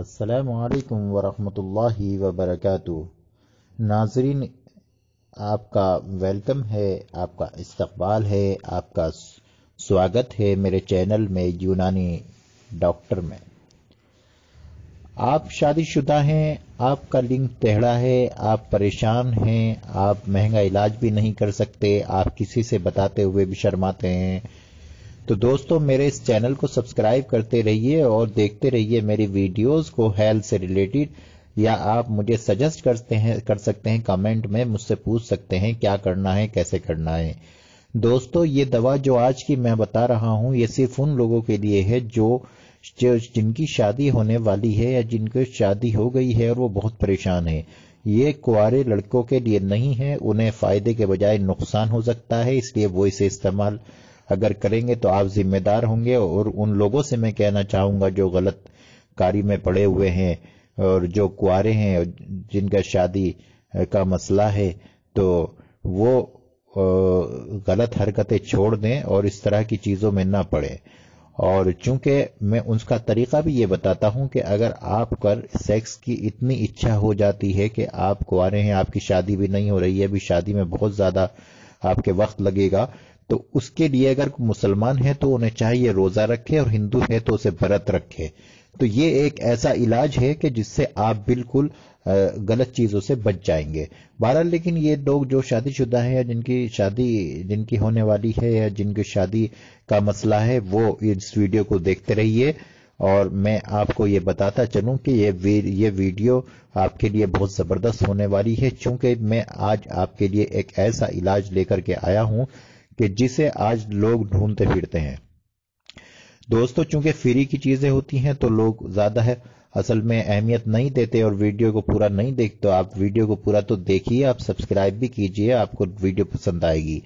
असलकम वरहमतुल्लाह वबरकत नाजरीन आपका वेलकम है आपका इस्तबाल है आपका स्वागत है मेरे चैनल में यूनानी डॉक्टर में आप शादीशुदा हैं आपका लिंक टेढ़ा है आप परेशान हैं आप महंगा इलाज भी नहीं कर सकते आप किसी से बताते हुए भी शर्माते हैं तो दोस्तों मेरे इस चैनल को सब्सक्राइब करते रहिए और देखते रहिए मेरी वीडियोस को हेल्थ से रिलेटेड या आप मुझे सजेस्ट करते हैं कर सकते हैं कमेंट में मुझसे पूछ सकते हैं क्या करना है कैसे करना है दोस्तों ये दवा जो आज की मैं बता रहा हूं ये सिर्फ उन लोगों के लिए है जो जिनकी शादी होने वाली है या जिनकी शादी हो गई है और वो बहुत परेशान है ये कुआरे लड़कों के लिए नहीं है उन्हें फायदे के बजाय नुकसान हो सकता है इसलिए वो इसे इस्तेमाल अगर करेंगे तो आप जिम्मेदार होंगे और उन लोगों से मैं कहना चाहूंगा जो गलत कारी में पड़े हुए हैं और जो कुआरे हैं जिनका शादी का मसला है तो वो गलत हरकतें छोड़ दें और इस तरह की चीजों में ना पड़े और चूंकि मैं उसका तरीका भी ये बताता हूं कि अगर आप कर सेक्स की इतनी इच्छा हो जाती है कि आप कुआरे हैं आपकी शादी भी नहीं हो रही है अभी शादी में बहुत ज्यादा आपके वक्त लगेगा तो उसके लिए अगर मुसलमान है तो उन्हें चाहिए रोजा रखे और हिंदू है तो उसे व्रत रखे तो ये एक ऐसा इलाज है कि जिससे आप बिल्कुल गलत चीजों से बच जाएंगे बहरहाल लेकिन ये लोग जो शादीशुदा है या जिनकी शादी जिनकी होने वाली है या जिनकी शादी का मसला है वो इस वीडियो को देखते रहिए और मैं आपको ये बताता चलूं कि ये ये वीडियो आपके लिए बहुत ज़बरदस्त होने वाली है क्योंकि मैं आज आपके लिए एक ऐसा इलाज लेकर के आया हूं कि जिसे आज लोग ढूंढते फिरते हैं दोस्तों चूंकि फ्री की चीजें होती हैं तो लोग ज्यादा है असल में अहमियत नहीं देते और वीडियो को पूरा नहीं देखते तो आप वीडियो को पूरा तो देखिए आप सब्सक्राइब भी कीजिए आपको वीडियो पसंद आएगी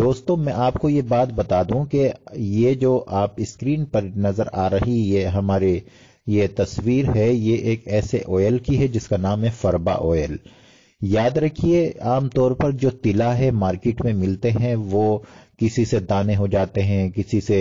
दोस्तों मैं आपको ये बात बता दूं कि ये जो आप स्क्रीन पर नजर आ रही ये हमारे ये तस्वीर है ये एक ऐसे ऑयल की है जिसका नाम है फरबा ऑयल याद रखिए आमतौर पर जो तिला है मार्केट में मिलते हैं वो किसी से दाने हो जाते हैं किसी से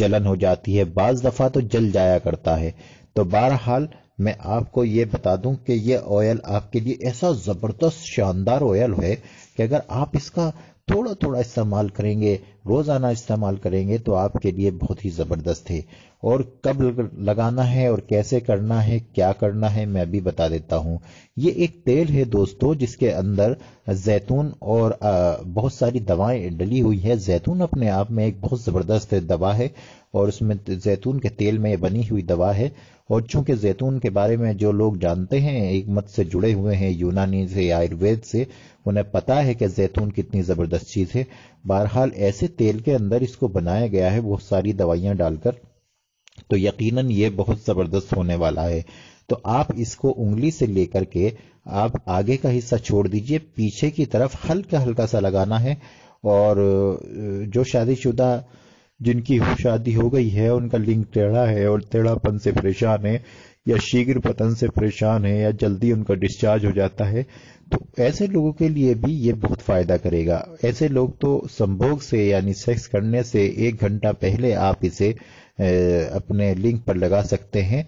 जलन हो जाती है बाज दफा तो जल जाया करता है तो बहरहाल मैं आपको ये बता दूं कि ये ऑयल आपके लिए ऐसा जबरदस्त शानदार ऑयल है कि अगर आप इसका थोड़ा थोड़ा इस्तेमाल करेंगे रोज़ाना इस्तेमाल करेंगे तो आपके लिए बहुत ही ज़बरदस्त है और कब लगाना है और कैसे करना है क्या करना है मैं भी बता देता हूँ ये एक तेल है दोस्तों जिसके अंदर जैतून और बहुत सारी दवाएं डली हुई है जैतून अपने आप में एक बहुत ज़बरदस्त दवा है और उसमें जैतून के तेल में बनी हुई दवा है और चूंकि जैतून के बारे में जो लोग जानते हैं एक मत से जुड़े हुए हैं यूनानी से आयुर्वेद से उन्हें पता है कि जैतून कितनी ज़बरदस्त दस चीज है बहरहाल ऐसे तेल के अंदर इसको बनाया गया है बहुत सारी दवाइयां डालकर तो यकीनन ये बहुत जबरदस्त होने वाला है तो आप इसको उंगली से लेकर के आप आगे का हिस्सा छोड़ दीजिए पीछे की तरफ हल्का हल्का सा लगाना है और जो शादीशुदा जिनकी शादी हो गई है उनका लिंग टेढ़ा है और टेढ़ापन से परेशान है या शीघ्र पतन से परेशान है या जल्दी उनका डिस्चार्ज हो जाता है तो ऐसे लोगों के लिए भी ये बहुत फायदा करेगा ऐसे लोग तो संभोग से यानी सेक्स करने से एक घंटा पहले आप इसे अपने लिंक पर लगा सकते हैं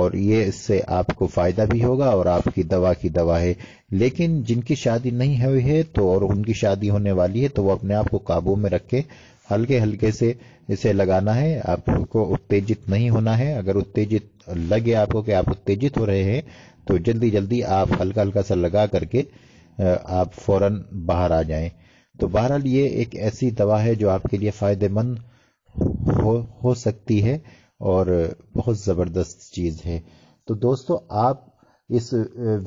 और ये इससे आपको फायदा भी होगा और आपकी दवा की दवा है लेकिन जिनकी शादी नहीं हुई है तो और उनकी शादी होने वाली है तो वो अपने आप को काबू में रखें हल्के हल्के से इसे लगाना है आपको उत्तेजित नहीं होना है अगर उत्तेजित लगे आपको कि आप उत्तेजित हो रहे हैं तो जल्दी जल्दी आप हल्का हल्का सा लगा करके आप फौरन बाहर आ जाएं तो बहरहाल ये एक ऐसी दवा है जो आपके लिए फायदेमंद हो हो सकती है और बहुत ज़बरदस्त चीज़ है तो दोस्तों आप इस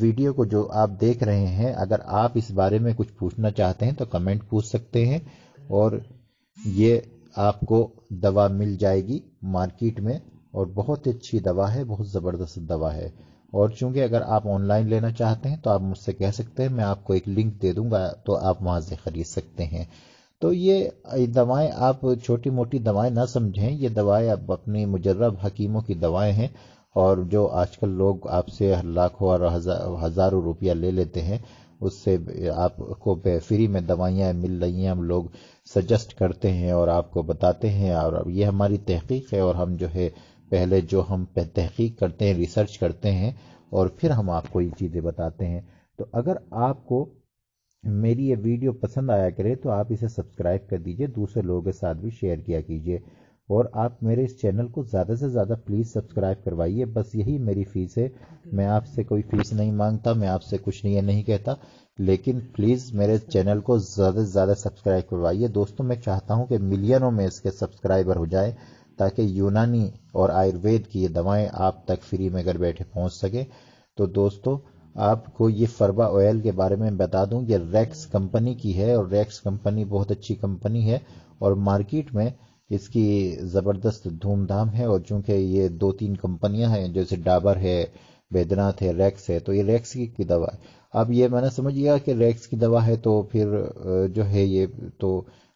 वीडियो को जो आप देख रहे हैं अगर आप इस बारे में कुछ पूछना चाहते हैं तो कमेंट पूछ सकते हैं और ये आपको दवा मिल जाएगी मार्केट में और बहुत अच्छी दवा है बहुत ज़बरदस्त दवा है और चूंकि अगर आप ऑनलाइन लेना चाहते हैं तो आप मुझसे कह सकते हैं मैं आपको एक लिंक दे दूंगा तो आप वहां से ख़रीद सकते हैं तो ये दवाएं आप छोटी मोटी दवाएं ना समझें ये दवाएं आप अपने मुजर्रब हकीमों की दवाएं हैं और जो आजकल लोग आपसे लाखों और हजारों रुपया ले लेते हैं उससे आपको फ्री में दवाइयाँ मिल रही हैं हम लोग सजेस्ट करते हैं और आपको बताते हैं और ये हमारी तहकीक है और हम जो है पहले जो हम तहकीक करते हैं रिसर्च करते हैं और फिर हम आपको ये चीज़ें बताते हैं तो अगर आपको मेरी ये वीडियो पसंद आया करे तो आप इसे सब्सक्राइब कर दीजिए दूसरे लोगों के साथ भी शेयर किया कीजिए और आप मेरे इस चैनल को ज़्यादा से ज़्यादा प्लीज़ सब्सक्राइब करवाइए बस यही मेरी फ़ीस है मैं आपसे कोई फ़ीस नहीं मांगता मैं आपसे कुछ नहीं नहीं कहता लेकिन प्लीज़ मेरे चैनल को ज़्यादा से ज़्यादा सब्सक्राइब करवाइए दोस्तों मैं चाहता हूँ कि मिलियनों में इसके सब्सक्राइबर हो जाए ताकि यूनानी और आयुर्वेद की ये दवाएं आप तक फ्री में घर बैठे पहुँच सकें तो दोस्तों आपको ये फरबा ऑयल के बारे में बता दूं ये रैक्स कंपनी की है और रैक्स कंपनी बहुत अच्छी कंपनी है और मार्केट में इसकी ज़बरदस्त धूमधाम है और चूंकि ये दो तीन कंपनियां हैं जैसे डाबर है बेदनाथ है रैक्स है तो ये रैक्स की, की दवा है अब ये मैंने समझ लिया कि रैक्स की दवा है तो फिर जो है ये तो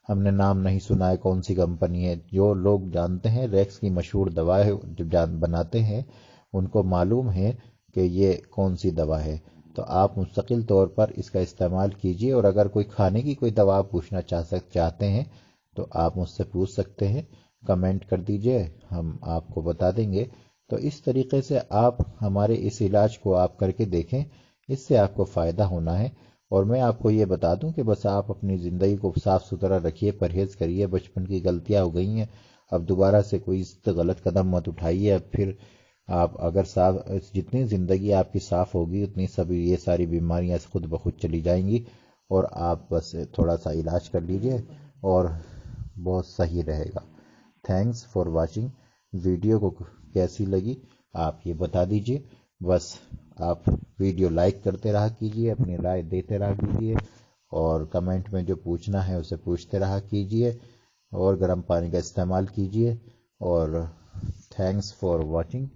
हमने नाम नहीं सुना है कौन सी कंपनी है जो लोग जानते हैं रैक्स की मशहूर दवा है जो जान बनाते हैं उनको मालूम है कि ये कौन सी दवा है तो आप मुस्तकिल तौर पर इसका इस्तेमाल कीजिए और अगर कोई खाने की कोई दवा पूछना चाह सक चाहते हैं तो आप मुझसे पूछ सकते हैं कमेंट कर दीजिए हम आपको बता देंगे तो इस तरीके से आप हमारे इस इलाज को आप करके देखें इससे आपको फ़ायदा होना है और मैं आपको ये बता दूं कि बस आप अपनी ज़िंदगी को साफ़ सुथरा रखिए परहेज़ करिए बचपन की गलतियां हो गई हैं अब दोबारा से कोई गलत कदम मत उठाइए अब फिर आप अगर साफ जितनी ज़िंदगी आपकी साफ़ होगी उतनी सभी ये सारी बीमारियां खुद ब खुद चली जाएंगी और आप बस थोड़ा सा इलाज कर लीजिए और बहुत सही रहेगा थैंक्स फॉर वॉचिंग वीडियो को कैसी लगी आप ये बता दीजिए बस आप वीडियो लाइक करते रहा कीजिए अपनी राय देते रहा कीजिए और कमेंट में जो पूछना है उसे पूछते रहा कीजिए और गर्म पानी का इस्तेमाल कीजिए और थैंक्स फॉर वॉचिंग